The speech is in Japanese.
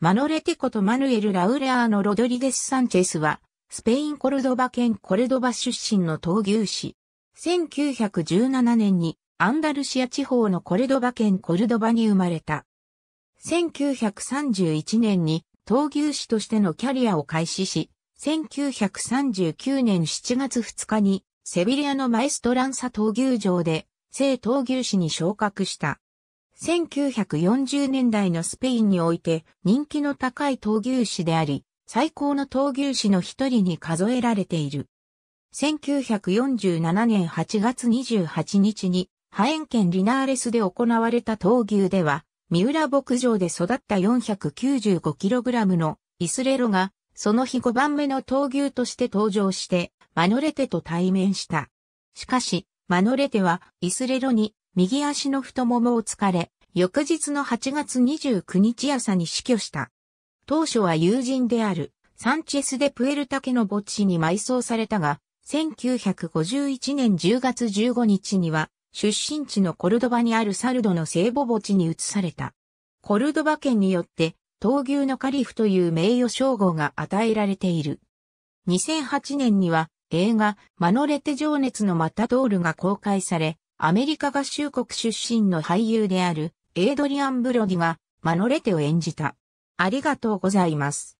マノレテコとマヌエル・ラウレアーノ・ロドリゲス・サンチェスは、スペイン・コルドバ県コルドバ出身の闘牛士。1917年にアンダルシア地方のコルドバ県コルドバに生まれた。1931年に闘牛士としてのキャリアを開始し、1939年7月2日にセビリアのマエストランサ闘牛場で、聖闘牛士に昇格した。1940年代のスペインにおいて人気の高い闘牛士であり、最高の闘牛士の一人に数えられている。1947年8月28日に、ハエン県リナーレスで行われた闘牛では、三浦牧場で育った 495kg のイスレロが、その日5番目の闘牛として登場して、マノレテと対面した。しかし、マノレテはイスレロに右足の太ももをつかれ、翌日の8月29日朝に死去した。当初は友人であるサンチェス・デ・プエルタ家の墓地に埋葬されたが、1951年10月15日には出身地のコルドバにあるサルドの聖母墓地に移された。コルドバ県によって闘牛のカリフという名誉称号が与えられている。2008年には映画マノレテ情熱のマタドールが公開され、アメリカ合衆国出身の俳優であるエイドリアン・ブロディがマノレテを演じた。ありがとうございます。